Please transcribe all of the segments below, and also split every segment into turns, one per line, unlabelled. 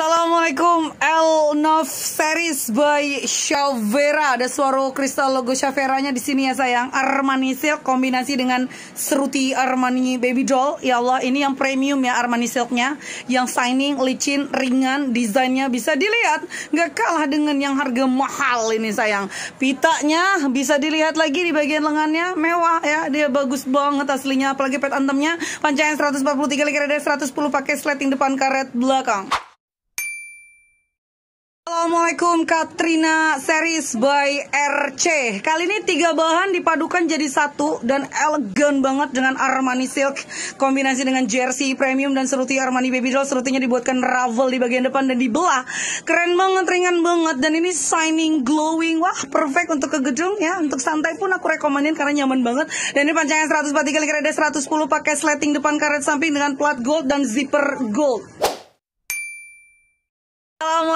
Assalamualaikum El Nov Series by Shavera. Ada suara kristal logo Shaveranya di sini ya sayang. Armani Silk kombinasi dengan Seruti Armani Baby Doll. Ya Allah, ini yang premium ya Armani Silknya, yang shining, licin, ringan, desainnya bisa dilihat nggak kalah dengan yang harga mahal ini sayang. Pitanya bisa dilihat lagi di bagian lengannya mewah ya. Dia bagus banget aslinya apalagi pet antemnya. Panjangnya 143 kali 110 pakai sleting depan karet belakang. Assalamualaikum Katrina Series by RC Kali ini tiga bahan dipadukan jadi satu Dan elegan banget dengan Armani Silk Kombinasi dengan jersey premium dan seruti Armani Baby Doll Serutinya dibuatkan ravel di bagian depan dan dibelah Keren banget, ringan banget Dan ini shining, glowing Wah perfect untuk ke gedung ya Untuk santai pun aku rekomendin karena nyaman banget Dan ini panjangnya 143 kali ada 110 Pakai sleting depan karet samping dengan plat gold dan zipper gold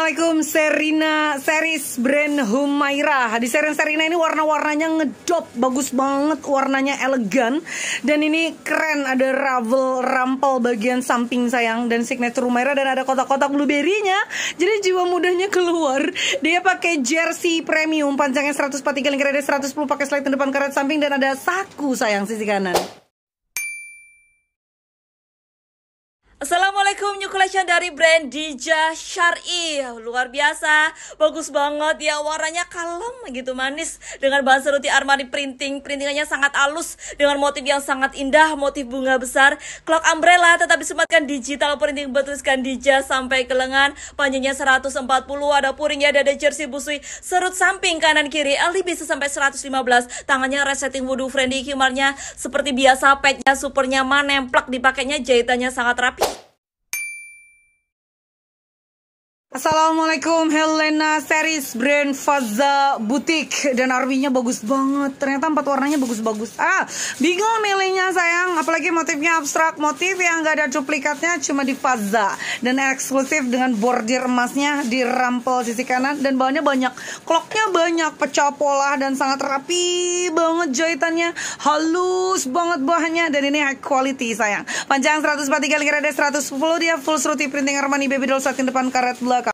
Assalamualaikum Serina Series brand Humaira Di seri Serina ini warna-warnanya ngedop Bagus banget warnanya elegan Dan ini keren ada ravel rampel bagian samping sayang Dan signature Humaira dan ada kotak-kotak blueberry-nya Jadi jiwa mudahnya keluar Dia pakai jersey premium Panjangnya 143 lingkar ada 110 pakai slide depan karet samping Dan ada saku sayang sisi kanan
Assalamualaikum New Collection dari brand Dija Syari Luar biasa, bagus banget ya Warnanya kalem gitu manis Dengan bahan seruti Armani Printing Printingannya sangat halus Dengan motif yang sangat indah, motif bunga besar Clock umbrella tetap disematkan digital printing Bertuliskan Dija sampai ke lengan Panjangnya 140, ada puringnya ada jersey busui, serut samping kanan kiri LDB bisa sampai 115 Tangannya resetting wudhu friendly Kimarnya seperti biasa, petnya supernya Nemplak Dipakainya jahitannya sangat rapi
Assalamualaikum Helena series brand Faza Butik dan arwinya bagus banget ternyata empat warnanya bagus-bagus ah bingung milihnya sayang apalagi motifnya abstrak motif yang nggak ada duplikatnya cuma di Faza dan eksklusif dengan bordir emasnya di rampel sisi kanan dan bahannya banyak kloknya banyak pecah pola dan sangat rapi banget jahitannya halus banget bahannya dan ini high quality sayang panjang 143 kira ada 110 dia full seruti printing Armani baby doll satin depan karet black